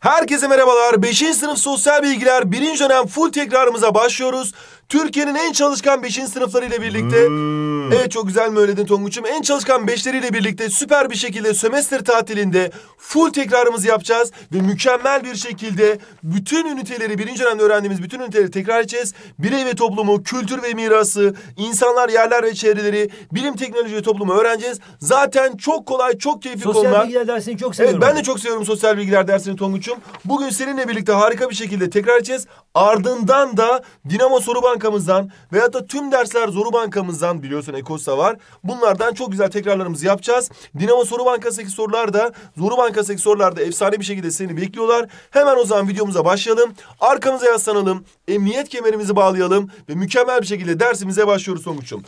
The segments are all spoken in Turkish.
Herkese merhabalar. 5. sınıf sosyal bilgiler 1. dönem full tekrarımıza başlıyoruz. Türkiye'nin en çalışkan 5. sınıflarıyla birlikte... Hmm. Evet çok güzel mi söyledin Tonguç'um? En çalışkan 5'leriyle birlikte süper bir şekilde sömestr tatilinde full tekrarımızı yapacağız. Ve mükemmel bir şekilde bütün üniteleri, birinci dönemde öğrendiğimiz bütün üniteleri tekrar edeceğiz. Birey ve toplumu, kültür ve mirası, insanlar, yerler ve çevreleri, bilim, teknoloji ve toplumu öğreneceğiz. Zaten çok kolay, çok keyifli sosyal konular. Sosyal bilgiler dersini çok seviyorum. Evet ben de çok seviyorum sosyal bilgiler dersini Tonguç'um. Bugün seninle birlikte harika bir şekilde tekrar edeceğiz. Ardından da Dinamo Soru Bank bankamızdan veyahut da tüm dersler zoru bankamızdan biliyorsun Ekos'ta var. Bunlardan çok güzel tekrarlarımızı yapacağız. Dinamo Soru Bankası'ndaki sorular da Zoru Bankası'ndaki sorular da efsane bir şekilde seni bekliyorlar. Hemen o zaman videomuza başlayalım. Arkamıza yaslanalım. Emniyet kemerimizi bağlayalım ve mükemmel bir şekilde dersimize başlıyoruz sonuçum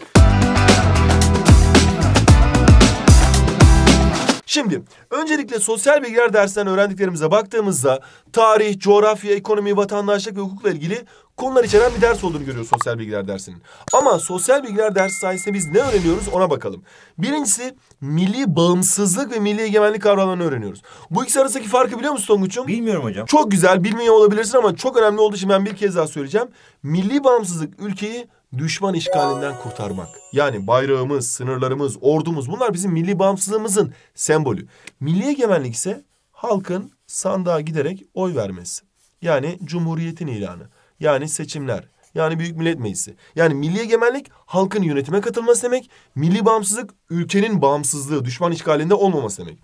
Şimdi öncelikle sosyal bilgiler dersinden öğrendiklerimize baktığımızda tarih, coğrafya, ekonomi, vatandaşlık ve hukukla ilgili konular içeren bir ders olduğunu görüyoruz sosyal bilgiler dersinin. Ama sosyal bilgiler dersi sayesinde biz ne öğreniyoruz ona bakalım. Birincisi milli bağımsızlık ve milli egemenlik kavramlarını öğreniyoruz. Bu ikisi arasındaki farkı biliyor musun Tonguç'um? Bilmiyorum hocam. Çok güzel bilmiyor olabilirsin ama çok önemli olduğu için ben bir kez daha söyleyeceğim. Milli bağımsızlık ülkeyi düşman işgalinden kurtarmak. Yani bayrağımız, sınırlarımız, ordumuz bunlar bizim milli bağımsızlığımızın sembolü. Milli egemenlik ise halkın sandığa giderek oy vermesi. Yani cumhuriyetin ilanı. Yani seçimler. Yani Büyük Millet Meclisi. Yani milli egemenlik halkın yönetime katılması demek. Milli bağımsızlık ülkenin bağımsızlığı, düşman işgalinde olmaması demek.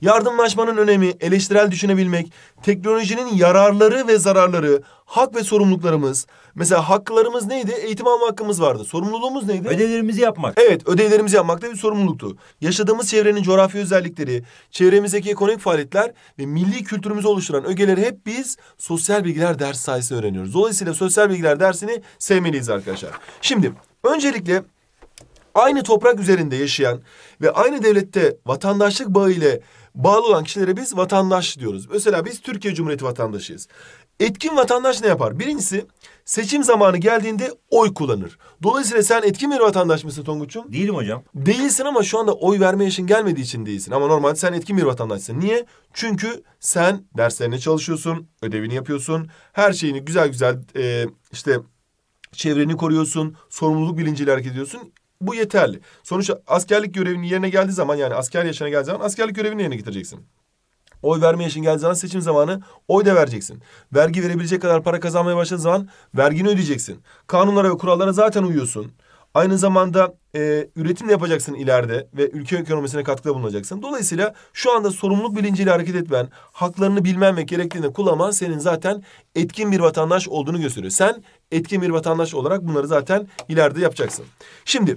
Yardımlaşmanın önemi, eleştirel düşünebilmek, teknolojinin yararları ve zararları, hak ve sorumluluklarımız. Mesela haklarımız neydi? Eğitim alma hakkımız vardı. Sorumluluğumuz neydi? Ödevlerimizi yapmak. Evet, ödevlerimizi yapmak da bir sorumluluktu. Yaşadığımız çevrenin coğrafi özellikleri, çevremizdeki ekonomik faaliyetler ve milli kültürümüzü oluşturan ögeleri hep biz sosyal bilgiler ders sayesinde öğreniyoruz. Dolayısıyla sosyal bilgiler dersini sevmeliyiz arkadaşlar. Şimdi öncelikle aynı toprak üzerinde yaşayan ve aynı devlette vatandaşlık bağı ile bağlı olan kişilere biz vatandaş diyoruz. Mesela biz Türkiye Cumhuriyeti vatandaşıyız. Etkin vatandaş ne yapar? Birincisi seçim zamanı geldiğinde oy kullanır. Dolayısıyla sen etkin bir vatandaş mısın Tonguç'um? Değilim hocam. Değilsin ama şu anda oy verme işin gelmediği için değilsin. Ama normalde sen etkin bir vatandaşsın. Niye? Çünkü sen derslerine çalışıyorsun, ödevini yapıyorsun. Her şeyini güzel güzel e, işte çevreni koruyorsun, sorumluluk bilinciyle hareket ediyorsun bu yeterli. Sonuçta askerlik görevini yerine geldiği zaman yani asker yaşına geldiği zaman askerlik görevini yerine getireceksin. Oy verme yaşın geldiği zaman seçim zamanı oy da vereceksin. Vergi verebilecek kadar para kazanmaya başladığın zaman vergini ödeyeceksin. Kanunlara ve kurallara zaten uyuyorsun. Aynı zamanda e, üretim yapacaksın ileride ve ülke ekonomisine katkıda bulunacaksın. Dolayısıyla şu anda sorumluluk bilinciyle hareket etmen, haklarını bilmen ve gerektiğini kullanman senin zaten etkin bir vatandaş olduğunu gösteriyor. Sen etkin bir vatandaş olarak bunları zaten ileride yapacaksın. Şimdi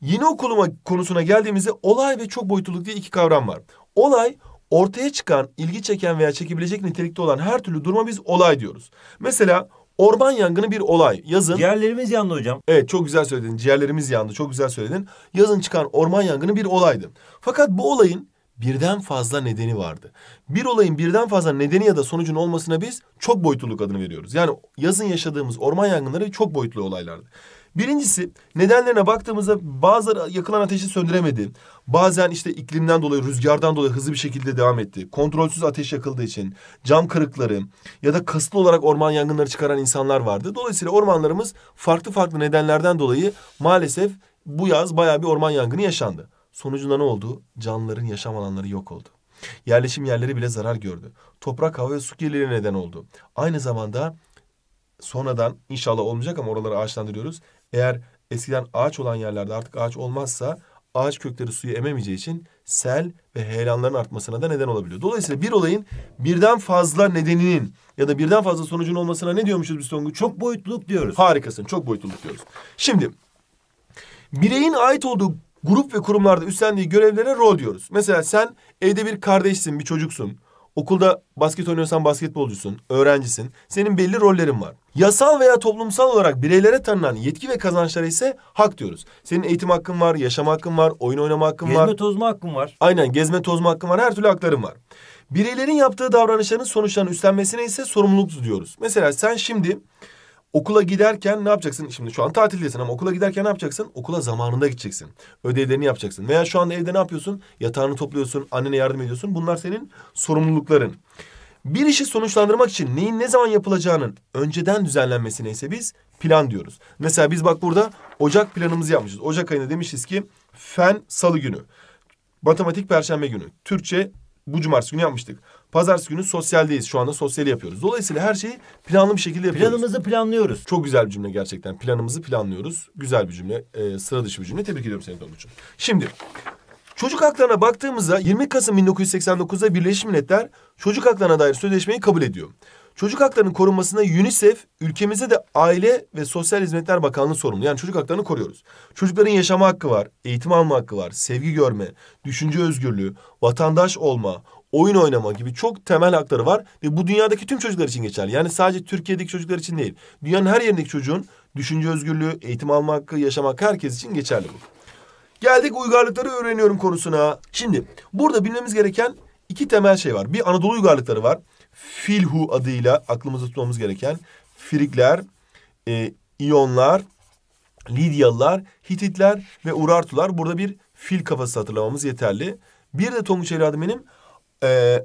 yeni okuluma konusuna geldiğimizde olay ve çok boyutluluk diye iki kavram var. Olay ortaya çıkan, ilgi çeken veya çekebilecek nitelikte olan her türlü duruma biz olay diyoruz. Mesela Orman yangını bir olay. Yazın... Ciğerlerimiz yandı hocam. Evet çok güzel söyledin. Ciğerlerimiz yandı. Çok güzel söyledin. Yazın çıkan orman yangını bir olaydı. Fakat bu olayın birden fazla nedeni vardı. Bir olayın birden fazla nedeni ya da sonucun olmasına biz çok boyutluluk adını veriyoruz. Yani yazın yaşadığımız orman yangınları çok boyutlu olaylardı. Birincisi nedenlerine baktığımızda bazıları yakılan ateşi söndüremedi. Bazen işte iklimden dolayı, rüzgardan dolayı hızlı bir şekilde devam etti. Kontrolsüz ateş yakıldığı için cam kırıkları ya da kasıtlı olarak orman yangınları çıkaran insanlar vardı. Dolayısıyla ormanlarımız farklı farklı nedenlerden dolayı maalesef bu yaz bayağı bir orman yangını yaşandı. Sonucunda ne oldu? Canlıların yaşam alanları yok oldu. Yerleşim yerleri bile zarar gördü. Toprak, hava ve su kirliliğine neden oldu. Aynı zamanda sonradan inşallah olmayacak ama oraları ağaçlandırıyoruz. Eğer eskiden ağaç olan yerlerde artık ağaç olmazsa ağaç kökleri suyu ememeyeceği için sel ve heyelanların artmasına da neden olabiliyor. Dolayısıyla bir olayın birden fazla nedeninin ya da birden fazla sonucun olmasına ne diyormuşuz biz Tonguç? Çok boyutluluk diyoruz. Harikasın. Çok boyutluluk diyoruz. Şimdi bireyin ait olduğu grup ve kurumlarda üstlendiği görevlere rol diyoruz. Mesela sen evde bir kardeşsin, bir çocuksun. Okulda basket oynuyorsan basketbolcusun, öğrencisin. Senin belli rollerin var. Yasal veya toplumsal olarak bireylere tanınan yetki ve kazançlara ise hak diyoruz. Senin eğitim hakkın var, yaşam hakkın var, oyun oynama hakkın gezme var. Gezme tozma hakkın var. Aynen gezme tozma hakkın var, her türlü hakların var. Bireylerin yaptığı davranışların sonuçlarını üstlenmesine ise sorumluluk diyoruz. Mesela sen şimdi Okula giderken ne yapacaksın? Şimdi şu an tatildesin ama okula giderken ne yapacaksın? Okula zamanında gideceksin. Ödevlerini yapacaksın. Veya şu anda evde ne yapıyorsun? Yatağını topluyorsun, annene yardım ediyorsun. Bunlar senin sorumlulukların. Bir işi sonuçlandırmak için neyin ne zaman yapılacağının önceden düzenlenmesine ise biz plan diyoruz. Mesela biz bak burada Ocak planımızı yapmışız. Ocak ayında demişiz ki fen salı günü, matematik perşembe günü, Türkçe bu cumartesi günü yapmıştık. Pazartesi günü sosyaldeyiz. Şu anda sosyali yapıyoruz. Dolayısıyla her şeyi planlı bir şekilde yapıyoruz. Planımızı planlıyoruz. Çok güzel bir cümle gerçekten. Planımızı planlıyoruz. Güzel bir cümle. E, sıra dışı bir cümle. Tebrik ediyorum seni Tonguç'um. Şimdi çocuk haklarına baktığımızda 20 Kasım 1989'da Birleşmiş Milletler çocuk haklarına dair sözleşmeyi kabul ediyor. Çocuk haklarının korunmasında UNICEF ülkemizde de Aile ve Sosyal Hizmetler Bakanlığı sorumlu. Yani çocuk haklarını koruyoruz. Çocukların yaşama hakkı var, eğitim alma hakkı var, sevgi görme, düşünce özgürlüğü, vatandaş olma, oyun oynama gibi çok temel hakları var ve bu dünyadaki tüm çocuklar için geçerli. Yani sadece Türkiye'deki çocuklar için değil. Dünyanın her yerindeki çocuğun düşünce özgürlüğü, eğitim alma hakkı, yaşam hakkı herkes için geçerli bu. Geldik uygarlıkları öğreniyorum konusuna. Şimdi burada bilmemiz gereken iki temel şey var. Bir Anadolu uygarlıkları var. Filhu adıyla aklımızda tutmamız gereken Frikler, e, İyonlar, Lidyalılar, Hititler ve Urartular. Burada bir fil kafası hatırlamamız yeterli. Bir de Tonguç evladım benim e,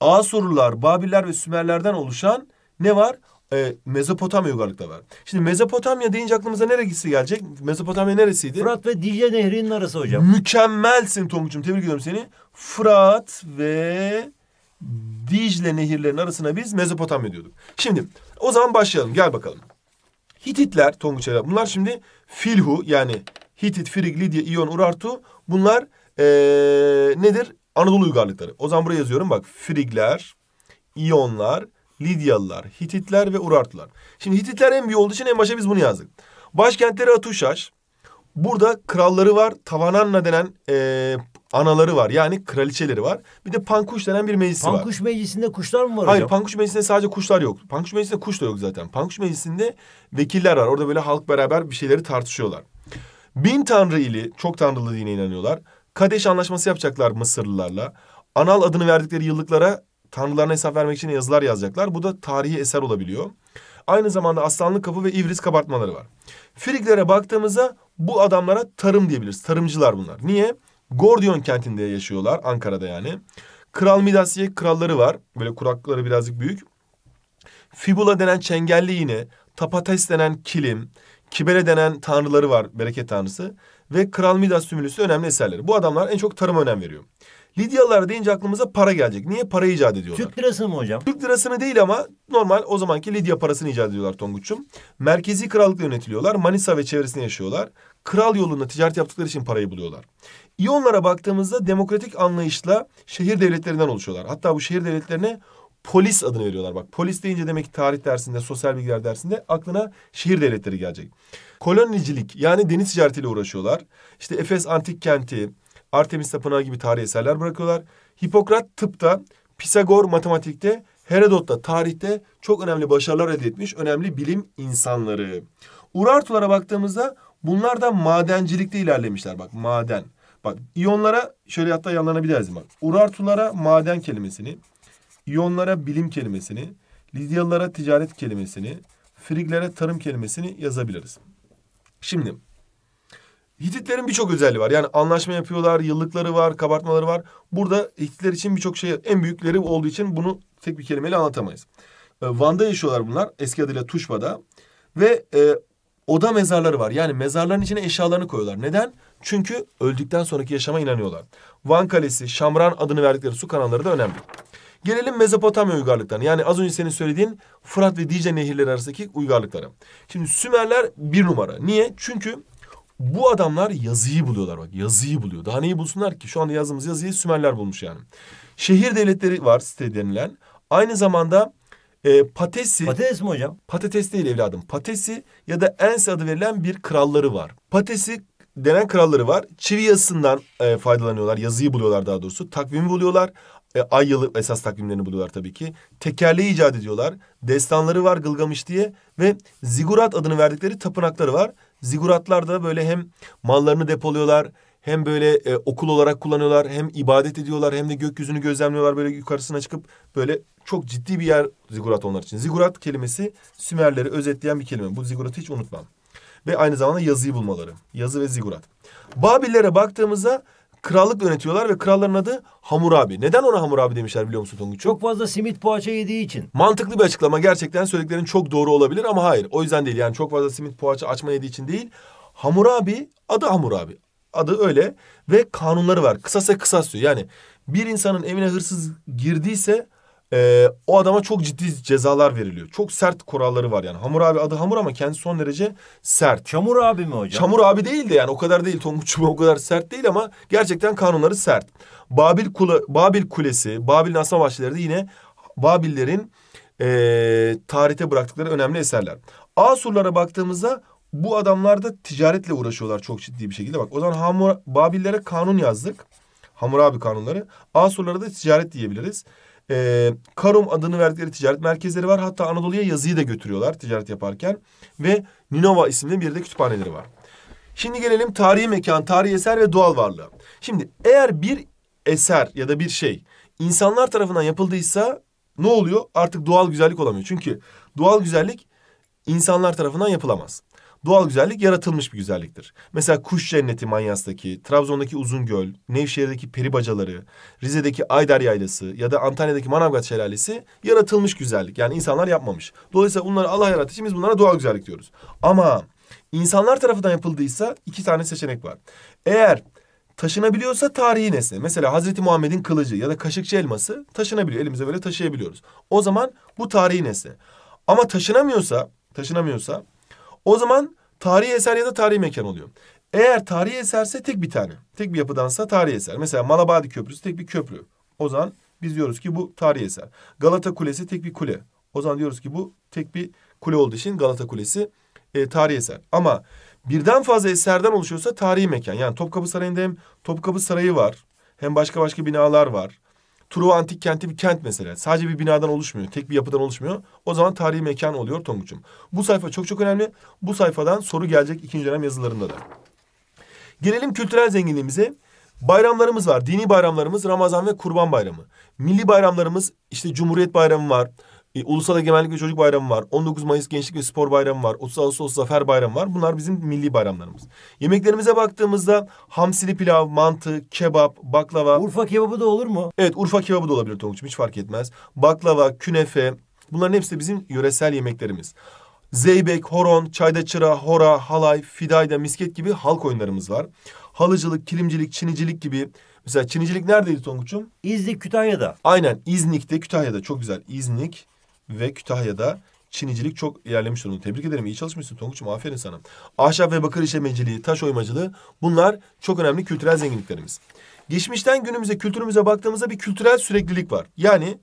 Asurlular, Babiller ve Sümerlerden oluşan ne var? E, Mezopotamya uygarlıkta var. Şimdi Mezopotamya deyince aklımıza neresi gelecek? Mezopotamya neresiydi? Fırat ve Dicle Nehri'nin arası hocam. Mükemmelsin Tonguç'um. Tebrik ediyorum seni. Fırat ve Dicle nehirlerinin arasına biz Mezopotamya diyorduk. Şimdi o zaman başlayalım. Gel bakalım. Hititler, Tonguç bunlar şimdi Filhu yani Hitit, Frig, Lidya, İyon, Urartu bunlar ee, nedir? Anadolu uygarlıkları. O zaman buraya yazıyorum bak Frigler, İyonlar, Lidyalılar, Hititler ve Urartular. Şimdi Hititler en büyük olduğu için en başa biz bunu yazdık. Başkentleri Atuşaş. Burada kralları var, Tavananna denen e, anaları var. Yani kraliçeleri var. Bir de Pankuş denen bir meclisi Pankuş var. Pankuş meclisinde kuşlar mı var Hayır, hocam? Pankuş meclisinde sadece kuşlar yok. Pankuş meclisinde kuş da yok zaten. Pankuş meclisinde vekiller var. Orada böyle halk beraber bir şeyleri tartışıyorlar. Bin tanrı ili, çok tanrılı dine inanıyorlar. Kadeş anlaşması yapacaklar Mısırlılarla. Anal adını verdikleri yıllıklara tanrılarına hesap vermek için yazılar yazacaklar. Bu da tarihi eser olabiliyor. Aynı zamanda Aslanlı Kapı ve İvris kabartmaları var. Friglere baktığımızda bu adamlara tarım diyebiliriz. Tarımcılar bunlar. Niye? Gordion kentinde yaşıyorlar Ankara'da yani. Kral Midasiye kralları var. Böyle kurakları birazcık büyük. Fibula denen çengelli iğne, tapates denen kilim, kibele denen tanrıları var bereket tanrısı ve Kral Midas Sümülüsü önemli eserleri. Bu adamlar en çok tarıma önem veriyor. Lidyalılar deyince aklımıza para gelecek. Niye para icat ediyorlar? Türk lirası mı hocam? Türk lirasını değil ama normal o zamanki Lidya parasını icat ediyorlar Tonguç'um. Merkezi krallıkla yönetiliyorlar. Manisa ve çevresinde yaşıyorlar. Kral yolunda ticaret yaptıkları için parayı buluyorlar. İyonlara baktığımızda demokratik anlayışla şehir devletlerinden oluşuyorlar. Hatta bu şehir devletlerine polis adını veriyorlar. Bak polis deyince demek ki tarih dersinde, sosyal bilgiler dersinde aklına şehir devletleri gelecek. Kolonicilik yani deniz ticaretiyle uğraşıyorlar. İşte Efes Antik Kenti, Artemis Tapınağı gibi tarih eserler bırakıyorlar. Hipokrat tıpta, Pisagor matematikte, Herodot da tarihte çok önemli başarılar elde etmiş önemli bilim insanları. Urartulara baktığımızda bunlar da madencilikte ilerlemişler. Bak maden. Bak iyonlara şöyle hatta yanlarına bir dersin bak. Urartulara maden kelimesini İyonlara bilim kelimesini, Lidyalılara ticaret kelimesini, Friglere tarım kelimesini yazabiliriz. Şimdi Hititlerin birçok özelliği var. Yani anlaşma yapıyorlar, yıllıkları var, kabartmaları var. Burada Hititler için birçok şey en büyükleri olduğu için bunu tek bir kelimeyle anlatamayız. Ee, Van'da yaşıyorlar bunlar. Eski adıyla Tuşba'da. Ve e, oda mezarları var. Yani mezarların içine eşyalarını koyuyorlar. Neden? Çünkü öldükten sonraki yaşama inanıyorlar. Van Kalesi, Şamran adını verdikleri su kanalları da önemli. Gelelim Mezopotamya uygarlıklarına. Yani az önce senin söylediğin Fırat ve Dicle nehirleri arasındaki uygarlıklara. Şimdi Sümerler bir numara. Niye? Çünkü bu adamlar yazıyı buluyorlar bak. Yazıyı buluyor. Daha neyi bulsunlar ki? Şu anda yazdığımız yazıyı Sümerler bulmuş yani. Şehir devletleri var site denilen. Aynı zamanda e, Patesi... Patates mi hocam? Patates değil evladım. Patesi ya da Ens adı verilen bir kralları var. Patesi denen kralları var. Çivi yazısından e, faydalanıyorlar. Yazıyı buluyorlar daha doğrusu. Takvimi buluyorlar e, ay yılı esas takvimlerini buluyorlar tabii ki. Tekerleği icat ediyorlar. Destanları var Gılgamış diye ve zigurat adını verdikleri tapınakları var. Ziguratlar da böyle hem mallarını depoluyorlar, hem böyle e, okul olarak kullanıyorlar, hem ibadet ediyorlar, hem de gökyüzünü gözlemliyorlar böyle yukarısına çıkıp böyle çok ciddi bir yer zigurat onlar için. Zigurat kelimesi Sümerleri özetleyen bir kelime. Bu ziguratı hiç unutmam. Ve aynı zamanda yazıyı bulmaları. Yazı ve zigurat. Babillere baktığımızda krallık yönetiyorlar ve kralların adı Hamurabi. Neden ona Hamurabi demişler biliyor musun Tonguç? Çok fazla simit poğaça yediği için. Mantıklı bir açıklama. Gerçekten söylediklerin çok doğru olabilir ama hayır. O yüzden değil. Yani çok fazla simit poğaça açma yediği için değil. Hamurabi adı Hamurabi. Adı öyle ve kanunları var. Kısasa kısas diyor. Yani bir insanın evine hırsız girdiyse e, o adama çok ciddi cezalar veriliyor. Çok sert kuralları var yani. Hamur abi adı hamur ama kendisi son derece sert. Çamur abi mi hocam? Çamur abi değil de yani o kadar değil. Tonguç o kadar sert değil ama gerçekten kanunları sert. Babil, Kula, Babil Kulesi, Babil'in asma bahçeleri de yine Babillerin e, tarihte bıraktıkları önemli eserler. Asurlara baktığımızda bu adamlar da ticaretle uğraşıyorlar çok ciddi bir şekilde. Bak o zaman Hamur, Babillere kanun yazdık. Hamur abi kanunları. Asurlara da ticaret diyebiliriz e, ee, Karom adını verdikleri ticaret merkezleri var. Hatta Anadolu'ya yazıyı da götürüyorlar ticaret yaparken. Ve Ninova isimli bir de kütüphaneleri var. Şimdi gelelim tarihi mekan, tarihi eser ve doğal varlığı. Şimdi eğer bir eser ya da bir şey insanlar tarafından yapıldıysa ne oluyor? Artık doğal güzellik olamıyor. Çünkü doğal güzellik insanlar tarafından yapılamaz doğal güzellik yaratılmış bir güzelliktir. Mesela Kuş Cenneti Manyas'taki, Trabzon'daki uzun göl, Nevşehir'deki peri Peribacaları, Rize'deki Aydar Yaylası ya da Antalya'daki Manavgat Şelalesi yaratılmış güzellik. Yani insanlar yapmamış. Dolayısıyla bunları Allah yarattığı için biz bunlara doğal güzellik diyoruz. Ama insanlar tarafından yapıldıysa iki tane seçenek var. Eğer taşınabiliyorsa tarihi nesne. Mesela Hazreti Muhammed'in kılıcı ya da kaşıkçı elması taşınabiliyor. Elimize böyle taşıyabiliyoruz. O zaman bu tarihi nesne. Ama taşınamıyorsa, taşınamıyorsa o zaman tarihi eser ya da tarihi mekan oluyor. Eğer tarihi eserse tek bir tane. Tek bir yapıdansa tarihi eser. Mesela Malabadi Köprüsü tek bir köprü. O zaman biz diyoruz ki bu tarihi eser. Galata Kulesi tek bir kule. O zaman diyoruz ki bu tek bir kule olduğu için Galata Kulesi e, tarihi eser. Ama birden fazla eserden oluşuyorsa tarihi mekan. Yani Topkapı Sarayı'nda hem Topkapı Sarayı var. Hem başka başka binalar var. Truva Antik Kenti bir kent mesela. Sadece bir binadan oluşmuyor. Tek bir yapıdan oluşmuyor. O zaman tarihi mekan oluyor Tonguç'um. Bu sayfa çok çok önemli. Bu sayfadan soru gelecek ikinci dönem yazılarında da. Gelelim kültürel zenginliğimize. Bayramlarımız var. Dini bayramlarımız Ramazan ve Kurban Bayramı. Milli bayramlarımız işte Cumhuriyet Bayramı var. E, Ulusal Egemenlik ve Çocuk Bayramı var. 19 Mayıs Gençlik ve Spor Bayramı var. 30 Ağustos Zafer Bayramı var. Bunlar bizim milli bayramlarımız. Yemeklerimize baktığımızda hamsili pilav, mantı, kebap, baklava. Urfa kebabı da olur mu? Evet Urfa kebabı da olabilir Tonguç'um hiç fark etmez. Baklava, künefe bunların hepsi bizim yöresel yemeklerimiz. Zeybek, horon, çayda çıra, hora, halay, fidayda, misket gibi halk oyunlarımız var. Halıcılık, kilimcilik, çinicilik gibi. Mesela çinicilik neredeydi Tonguç'um? İznik, Kütahya'da. Aynen İznik'te, Kütahya'da. Çok güzel. İznik, ve Kütahya'da Çinicilik çok ilerlemiş durumda. Tebrik ederim. İyi çalışmışsın Tonguç'um. Aferin sana. Ahşap ve bakır işlemeciliği, taş oymacılığı bunlar çok önemli kültürel zenginliklerimiz. Geçmişten günümüze, kültürümüze baktığımızda bir kültürel süreklilik var. Yani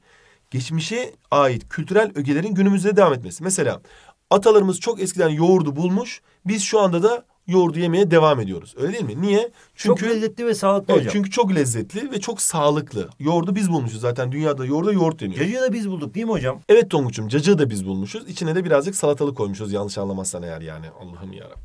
geçmişe ait kültürel ögelerin günümüzde devam etmesi. Mesela atalarımız çok eskiden yoğurdu bulmuş. Biz şu anda da yoğurdu yemeye devam ediyoruz. Öyle değil mi? Niye? Çünkü çok lezzetli ve sağlıklı evet, hocam. Çünkü çok lezzetli ve çok sağlıklı. Yoğurdu biz bulmuşuz zaten. Dünyada yoğurda yoğurt deniyor. Cacığı da biz bulduk değil mi hocam? Evet Tonguç'um cacığı da biz bulmuşuz. İçine de birazcık salatalık koymuşuz yanlış anlamazsan eğer yani. Allah'ım yarabbim.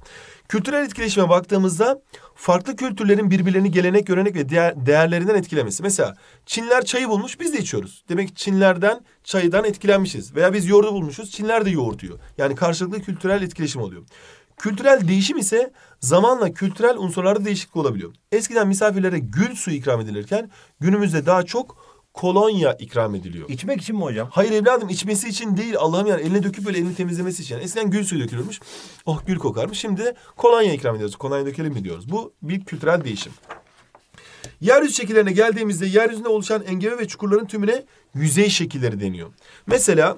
Kültürel etkileşime baktığımızda farklı kültürlerin birbirlerini gelenek, görenek ve değer, değerlerinden etkilemesi. Mesela Çinler çayı bulmuş biz de içiyoruz. Demek ki Çinlerden çaydan etkilenmişiz. Veya biz yoğurdu bulmuşuz Çinler de yoğurt diyor. Yani karşılıklı kültürel etkileşim oluyor. Kültürel değişim ise zamanla kültürel unsurlarda değişiklik olabiliyor. Eskiden misafirlere gül suyu ikram edilirken günümüzde daha çok kolonya ikram ediliyor. İçmek için mi hocam? Hayır evladım içmesi için değil Allah'ım yani eline döküp böyle elini temizlemesi için. Yani eskiden gül suyu dökülürmüş. Oh gül kokarmış. Şimdi kolonya ikram ediyoruz. Kolonya dökelim mi diyoruz. Bu bir kültürel değişim. Yeryüzü şekillerine geldiğimizde yeryüzünde oluşan engebe ve çukurların tümüne yüzey şekilleri deniyor. Mesela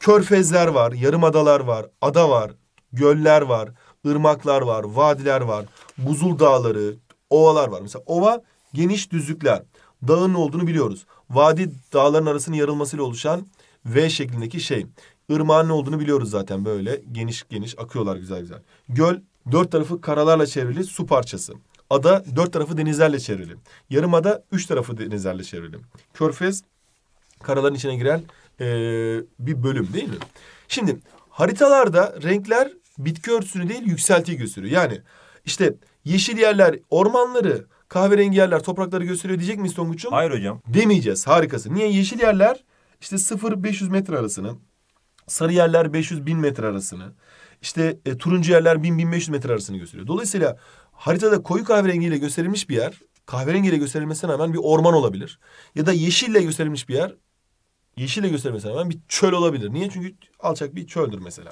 körfezler var, adalar var, ada var, göller var, ırmaklar var, vadiler var, buzul dağları, ovalar var. Mesela ova geniş düzlükler. Dağın olduğunu biliyoruz. Vadi dağların arasının yarılmasıyla oluşan V şeklindeki şey. Irmağın ne olduğunu biliyoruz zaten böyle. Geniş geniş akıyorlar güzel güzel. Göl dört tarafı karalarla çevrili su parçası. Ada dört tarafı denizlerle çevrili. Yarımada üç tarafı denizlerle çevrili. Körfez karaların içine giren ee, bir bölüm değil mi? Şimdi haritalarda renkler bitki örtüsünü değil yükseltiyi gösteriyor. Yani işte yeşil yerler ormanları, kahverengi yerler toprakları gösteriyor diyecek miyiz Tonguç'um? Hayır hocam. Demeyeceğiz harikası. Niye? Yeşil yerler işte 0-500 metre arasını, sarı yerler 500-1000 metre arasını, işte e, turuncu yerler 1000-1500 metre arasını gösteriyor. Dolayısıyla haritada koyu kahverengiyle gösterilmiş bir yer kahverengiyle gösterilmesine rağmen bir orman olabilir. Ya da yeşille gösterilmiş bir yer yeşille gösterilmesine rağmen bir çöl olabilir. Niye? Çünkü alçak bir çöldür mesela.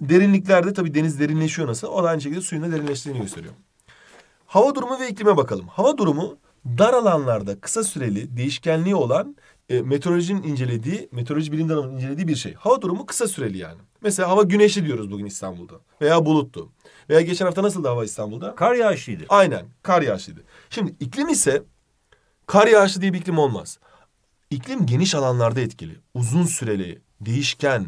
Derinliklerde tabii deniz derinleşiyor nasıl? O da aynı şekilde suyun da derinleştiğini gösteriyor. Hava durumu ve iklime bakalım. Hava durumu dar alanlarda kısa süreli değişkenliği olan e, meteorolojinin incelediği, meteoroloji bilim dalının incelediği bir şey. Hava durumu kısa süreli yani. Mesela hava güneşli diyoruz bugün İstanbul'da veya buluttu. Veya geçen hafta nasıldı hava İstanbul'da? Kar yağışlıydı. Aynen kar yağışlıydı. Şimdi iklim ise kar yağışlı diye bir iklim olmaz. İklim geniş alanlarda etkili, uzun süreli, değişken,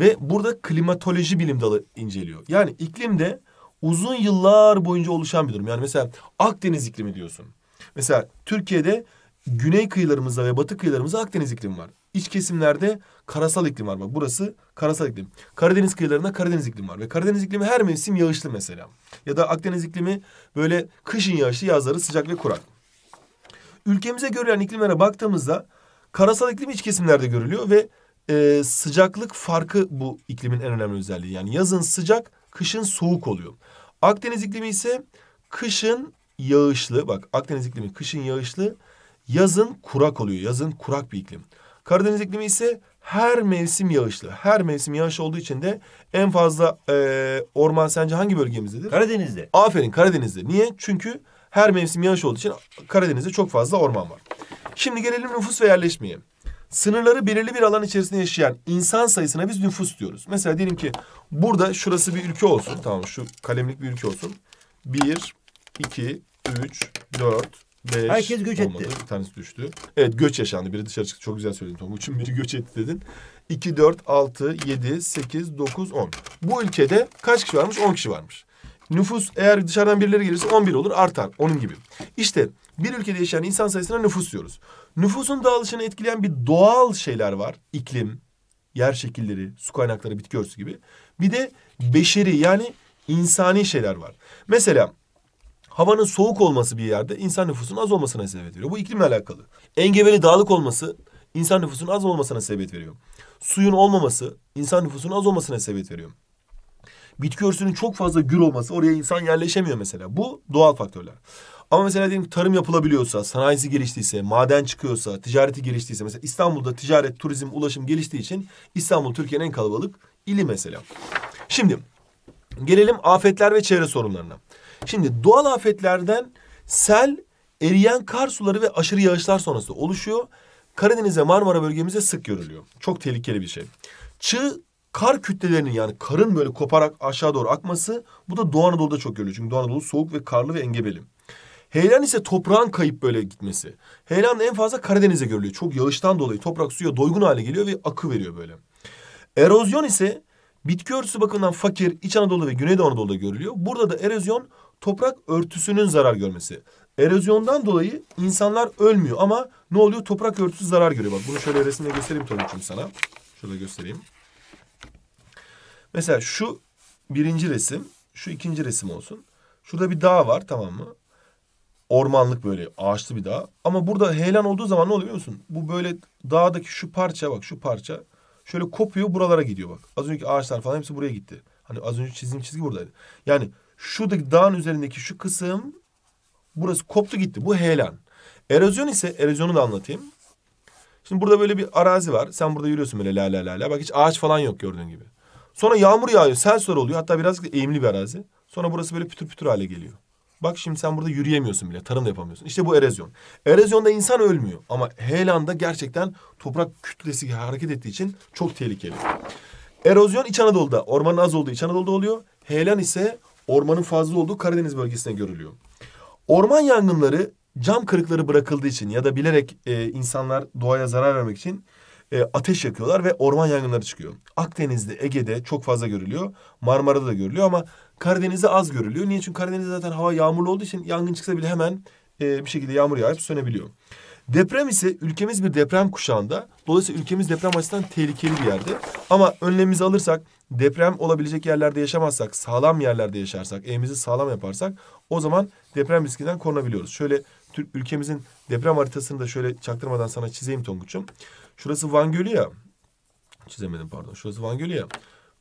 ve burada klimatoloji bilim dalı inceliyor. Yani iklimde uzun yıllar boyunca oluşan bir durum. Yani mesela Akdeniz iklimi diyorsun. Mesela Türkiye'de güney kıyılarımızda ve batı kıyılarımızda Akdeniz iklimi var. İç kesimlerde karasal iklim var. Bak burası karasal iklim. Karadeniz kıyılarında Karadeniz iklimi var. Ve Karadeniz iklimi her mevsim yağışlı mesela. Ya da Akdeniz iklimi böyle kışın yağışlı yazları sıcak ve kurak. Ülkemize görülen iklimlere baktığımızda karasal iklim iç kesimlerde görülüyor ve e, sıcaklık farkı bu iklimin en önemli özelliği. Yani yazın sıcak, kışın soğuk oluyor. Akdeniz iklimi ise kışın yağışlı. Bak Akdeniz iklimi kışın yağışlı, yazın kurak oluyor. Yazın kurak bir iklim. Karadeniz iklimi ise her mevsim yağışlı. Her mevsim yağış olduğu için de en fazla e, orman sence hangi bölgemizdedir? Karadeniz'de. Aferin Karadeniz'de. Niye? Çünkü her mevsim yağış olduğu için Karadeniz'de çok fazla orman var. Şimdi gelelim nüfus ve yerleşmeye sınırları belirli bir alan içerisinde yaşayan insan sayısına biz nüfus diyoruz. Mesela diyelim ki burada şurası bir ülke olsun. Tamam şu kalemlik bir ülke olsun. Bir, iki, üç, dört, beş. Herkes göç olmadı. etti. Bir tanesi düştü. Evet göç yaşandı. Biri dışarı çıktı. Çok güzel söyledin Tonguç'un. Biri göç etti dedin. İki, dört, altı, yedi, sekiz, dokuz, on. Bu ülkede kaç kişi varmış? On kişi varmış. Nüfus eğer dışarıdan birileri gelirse on bir olur artar. Onun gibi. İşte bir ülkede yaşayan insan sayısına nüfus diyoruz. Nüfusun dağılışını etkileyen bir doğal şeyler var. İklim, yer şekilleri, su kaynakları, bitki örtüsü gibi. Bir de beşeri yani insani şeyler var. Mesela havanın soğuk olması bir yerde insan nüfusunun az olmasına sebep veriyor. Bu iklimle alakalı. Engebeli dağlık olması insan nüfusunun az olmasına sebep veriyor. Suyun olmaması insan nüfusunun az olmasına sebep veriyor. Bitki örtüsünün çok fazla gür olması oraya insan yerleşemiyor mesela. Bu doğal faktörler. Ama mesela diyelim tarım yapılabiliyorsa, sanayisi geliştiyse, maden çıkıyorsa, ticareti geliştiyse. Mesela İstanbul'da ticaret, turizm, ulaşım geliştiği için İstanbul Türkiye'nin en kalabalık ili mesela. Şimdi gelelim afetler ve çevre sorunlarına. Şimdi doğal afetlerden sel, eriyen kar suları ve aşırı yağışlar sonrası oluşuyor. Karadeniz'e Marmara bölgemize sık görülüyor. Çok tehlikeli bir şey. Çığ kar kütlelerinin yani karın böyle koparak aşağı doğru akması bu da Doğu Anadolu'da çok görülüyor. Çünkü Doğu Anadolu soğuk ve karlı ve engebeli. Heyelan ise toprağın kayıp böyle gitmesi. Heyelan en fazla Karadeniz'e görülüyor. Çok yağıştan dolayı toprak suya doygun hale geliyor ve akı veriyor böyle. Erozyon ise bitki örtüsü bakımından fakir İç Anadolu ve Güneydoğu Anadolu'da görülüyor. Burada da erozyon toprak örtüsünün zarar görmesi. Erozyondan dolayı insanlar ölmüyor ama ne oluyor? Toprak örtüsü zarar görüyor. Bak bunu şöyle resimle göstereyim Tonguç'um sana. Şöyle göstereyim. Mesela şu birinci resim, şu ikinci resim olsun. Şurada bir dağ var tamam mı? Ormanlık böyle ağaçlı bir dağ. Ama burada heyelan olduğu zaman ne oluyor biliyor musun? Bu böyle dağdaki şu parça bak şu parça şöyle kopuyor buralara gidiyor bak. Az önceki ağaçlar falan hepsi buraya gitti. Hani az önce çizdiğim çizgi buradaydı. Yani şuradaki dağın üzerindeki şu kısım burası koptu gitti. Bu heyelan. Erozyon ise erozyonu da anlatayım. Şimdi burada böyle bir arazi var. Sen burada yürüyorsun böyle la la la la. Bak hiç ağaç falan yok gördüğün gibi. Sonra yağmur yağıyor. Sel suları oluyor. Hatta birazcık eğimli bir arazi. Sonra burası böyle pütür pütür hale geliyor. Bak şimdi sen burada yürüyemiyorsun bile. Tarım da yapamıyorsun. İşte bu erozyon. Erozyonda insan ölmüyor. Ama heyelanda gerçekten toprak kütlesi hareket ettiği için çok tehlikeli. Erozyon İç Anadolu'da. Ormanın az olduğu İç Anadolu'da oluyor. Heyelan ise ormanın fazla olduğu Karadeniz bölgesinde görülüyor. Orman yangınları cam kırıkları bırakıldığı için ya da bilerek e, insanlar doğaya zarar vermek için e, ateş yakıyorlar ve orman yangınları çıkıyor. Akdeniz'de, Ege'de çok fazla görülüyor. Marmara'da da görülüyor ama Karadeniz'de az görülüyor. Niye? Çünkü Karadeniz'de zaten hava yağmurlu olduğu için yangın çıksa bile hemen e, bir şekilde yağmur yağıp sönebiliyor. Deprem ise ülkemiz bir deprem kuşağında. Dolayısıyla ülkemiz deprem açısından tehlikeli bir yerde. Ama önlemimizi alırsak, deprem olabilecek yerlerde yaşamazsak, sağlam yerlerde yaşarsak, evimizi sağlam yaparsak o zaman deprem riskinden korunabiliyoruz. Şöyle Türk ülkemizin deprem haritasını da şöyle çaktırmadan sana çizeyim Tonguç'um. Şurası Van Gölü ya. Çizemedim pardon. Şurası Van Gölü ya.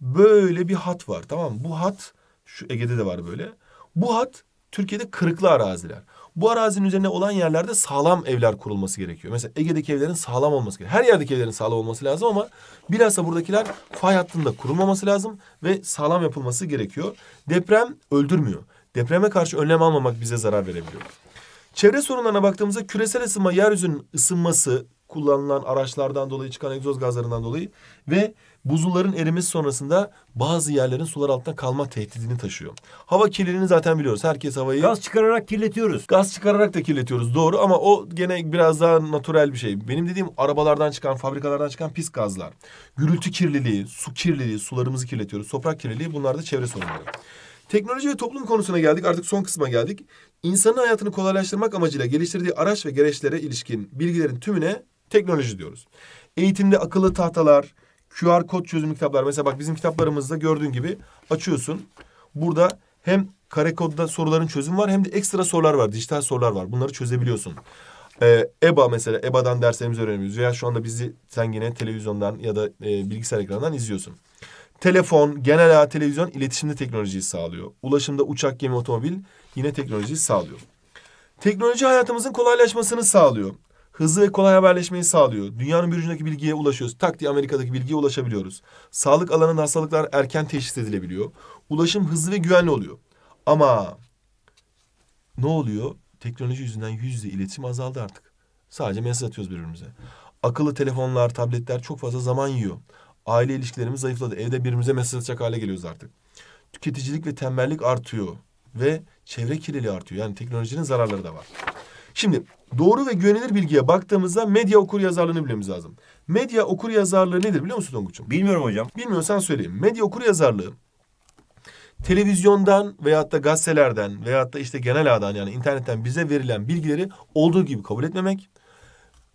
Böyle bir hat var tamam mı? Bu hat şu Ege'de de var böyle. Bu hat Türkiye'de kırıklı araziler. Bu arazinin üzerine olan yerlerde sağlam evler kurulması gerekiyor. Mesela Ege'deki evlerin sağlam olması gerekiyor. Her yerdeki evlerin sağlam olması lazım ama bilhassa buradakiler fay hattında kurulmaması lazım ve sağlam yapılması gerekiyor. Deprem öldürmüyor. Depreme karşı önlem almamak bize zarar verebiliyor. Çevre sorunlarına baktığımızda küresel ısınma yeryüzünün ısınması, kullanılan araçlardan dolayı çıkan egzoz gazlarından dolayı ve buzulların erimesi sonrasında bazı yerlerin sular altında kalma tehdidini taşıyor. Hava kirliliğini zaten biliyoruz. Herkes havayı... Gaz çıkararak kirletiyoruz. Gaz çıkararak da kirletiyoruz doğru ama o gene biraz daha natürel bir şey. Benim dediğim arabalardan çıkan, fabrikalardan çıkan pis gazlar. Gürültü kirliliği, su kirliliği, sularımızı kirletiyoruz. Toprak kirliliği bunlar da çevre sorunları. Teknoloji ve toplum konusuna geldik. Artık son kısma geldik. İnsanın hayatını kolaylaştırmak amacıyla geliştirdiği araç ve gereçlere ilişkin bilgilerin tümüne Teknoloji diyoruz. Eğitimde akıllı tahtalar, QR kod çözümlü kitaplar. Mesela bak bizim kitaplarımızda gördüğün gibi açıyorsun. Burada hem kare kodda soruların çözüm var hem de ekstra sorular var. Dijital sorular var. Bunları çözebiliyorsun. Ee, EBA mesela EBA'dan derslerimizi öğreniyoruz. Veya şu anda bizi sen yine televizyondan ya da e, bilgisayar ekranından izliyorsun. Telefon, genel ağ televizyon iletişimde teknolojiyi sağlıyor. Ulaşımda uçak, gemi, otomobil yine teknolojiyi sağlıyor. Teknoloji hayatımızın kolaylaşmasını sağlıyor. Hızlı ve kolay haberleşmeyi sağlıyor. Dünyanın bir ucundaki bilgiye ulaşıyoruz. Tak diye Amerika'daki bilgiye ulaşabiliyoruz. Sağlık alanında hastalıklar erken teşhis edilebiliyor. Ulaşım hızlı ve güvenli oluyor. Ama ne oluyor? Teknoloji yüzünden yüzde iletişim azaldı artık. Sadece mesaj atıyoruz birbirimize. Akıllı telefonlar, tabletler çok fazla zaman yiyor. Aile ilişkilerimiz zayıfladı. Evde birbirimize mesaj atacak hale geliyoruz artık. Tüketicilik ve tembellik artıyor ve çevre kirliliği artıyor. Yani teknolojinin zararları da var. Şimdi doğru ve güvenilir bilgiye baktığımızda medya okur yazarlığını bilmemiz lazım. Medya okur yazarlığı nedir biliyor musun Tonguç'um? Bilmiyorum hocam. Bilmiyorsan söyleyeyim. Medya okur yazarlığı televizyondan veyahut da gazetelerden veyahut da işte genel ağdan yani internetten bize verilen bilgileri olduğu gibi kabul etmemek.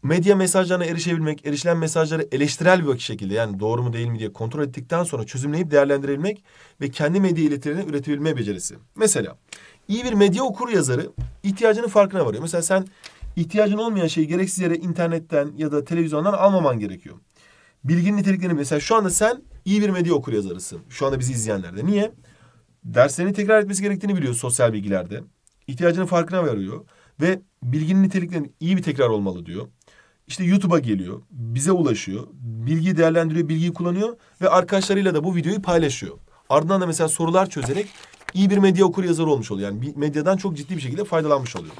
Medya mesajlarına erişebilmek, erişilen mesajları eleştirel bir şekilde yani doğru mu değil mi diye kontrol ettikten sonra çözümleyip değerlendirebilmek ve kendi medya iletilerini üretebilme becerisi. Mesela iyi bir medya okur yazarı ihtiyacının farkına varıyor. Mesela sen ihtiyacın olmayan şeyi gereksiz yere internetten ya da televizyondan almaman gerekiyor. Bilginin niteliklerini mesela şu anda sen iyi bir medya okur yazarısın. Şu anda bizi izleyenlerde. Niye? Derslerini tekrar etmesi gerektiğini biliyor sosyal bilgilerde. İhtiyacının farkına varıyor. Ve bilginin niteliklerinin iyi bir tekrar olmalı diyor. İşte YouTube'a geliyor, bize ulaşıyor, bilgiyi değerlendiriyor, bilgiyi kullanıyor ve arkadaşlarıyla da bu videoyu paylaşıyor. Ardından da mesela sorular çözerek iyi bir medya okur yazarı olmuş oluyor. Yani bir medyadan çok ciddi bir şekilde faydalanmış oluyor.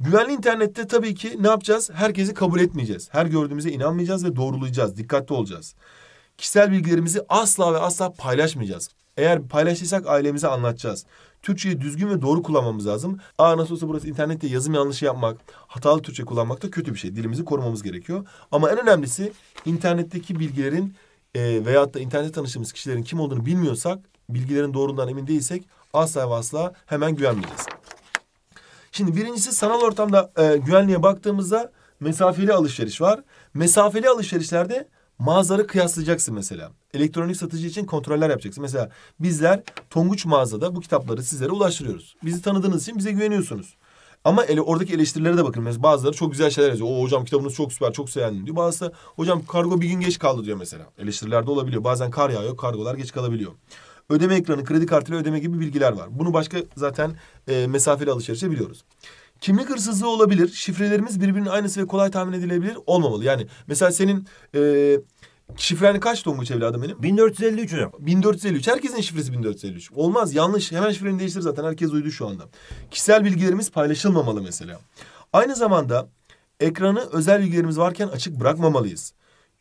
Güvenli internette tabii ki ne yapacağız? Herkesi kabul etmeyeceğiz. Her gördüğümüze inanmayacağız ve doğrulayacağız. Dikkatli olacağız. Kişisel bilgilerimizi asla ve asla paylaşmayacağız. Eğer paylaştıysak ailemize anlatacağız. Türkçeyi düzgün ve doğru kullanmamız lazım. Aa nasıl olsa burası internette yazım yanlışı yapmak, hatalı Türkçe kullanmak da kötü bir şey. Dilimizi korumamız gerekiyor. Ama en önemlisi internetteki bilgilerin e, veyahut da internet tanıştığımız kişilerin kim olduğunu bilmiyorsak bilgilerin doğrundan emin değilsek asla ve asla hemen güvenmeyeceğiz. Şimdi birincisi sanal ortamda e, güvenliğe baktığımızda mesafeli alışveriş var. Mesafeli alışverişlerde mağazaları kıyaslayacaksın mesela. Elektronik satıcı için kontroller yapacaksın. Mesela bizler Tonguç mağazada bu kitapları sizlere ulaştırıyoruz. Bizi tanıdığınız için bize güveniyorsunuz. Ama ele, oradaki eleştirilere de bakın. Mesela bazıları çok güzel şeyler yazıyor. O hocam kitabınız çok süper, çok sevindim diyor. Bazısı hocam kargo bir gün geç kaldı diyor mesela. Eleştirilerde olabiliyor. Bazen kar yağıyor, kargolar geç kalabiliyor ödeme ekranı, kredi kartıyla ödeme gibi bilgiler var. Bunu başka zaten e, mesafeli alışverişe biliyoruz. Kimlik hırsızlığı olabilir. Şifrelerimiz birbirinin aynısı ve kolay tahmin edilebilir olmamalı. Yani mesela senin e, şifren kaç Tonguç evladım benim? 1453 hocam. 1453. Herkesin şifresi 1453. Olmaz yanlış. Hemen şifreni değiştir zaten. Herkes uydu şu anda. Kişisel bilgilerimiz paylaşılmamalı mesela. Aynı zamanda ekranı özel bilgilerimiz varken açık bırakmamalıyız.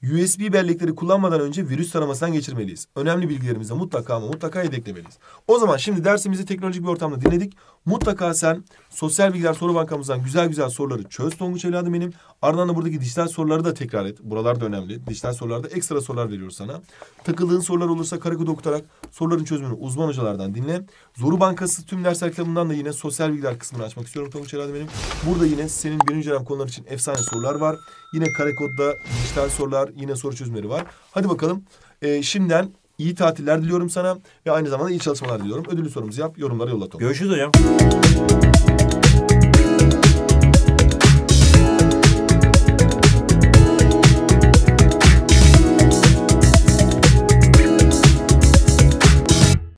USB bellekleri kullanmadan önce virüs taramasından geçirmeliyiz. Önemli bilgilerimize mutlaka ama mutlaka yedeklemeliyiz. O zaman şimdi dersimizi teknolojik bir ortamda dinledik. Mutlaka sen sosyal bilgiler soru bankamızdan güzel güzel soruları çöz Tonguç evladım benim. Ardından da buradaki dijital soruları da tekrar et. Buralar da önemli. Dijital sorularda ekstra sorular veriyoruz sana. Takıldığın sorular olursa karakod okutarak soruların çözümünü uzman hocalardan dinle. Zoru Bankası tüm ders reklamından da yine sosyal bilgiler kısmını açmak istiyorum Tonguç evladım benim. Burada yine senin birinci dönem konular için efsane sorular var. Yine karekodda dijital sorular, yine soru çözümleri var. Hadi bakalım. E, şimdiden iyi tatiller diliyorum sana ve aynı zamanda iyi çalışmalar diliyorum. Ödülü sorumuzu yap, yorumları yolla. Görüşürüz hocam.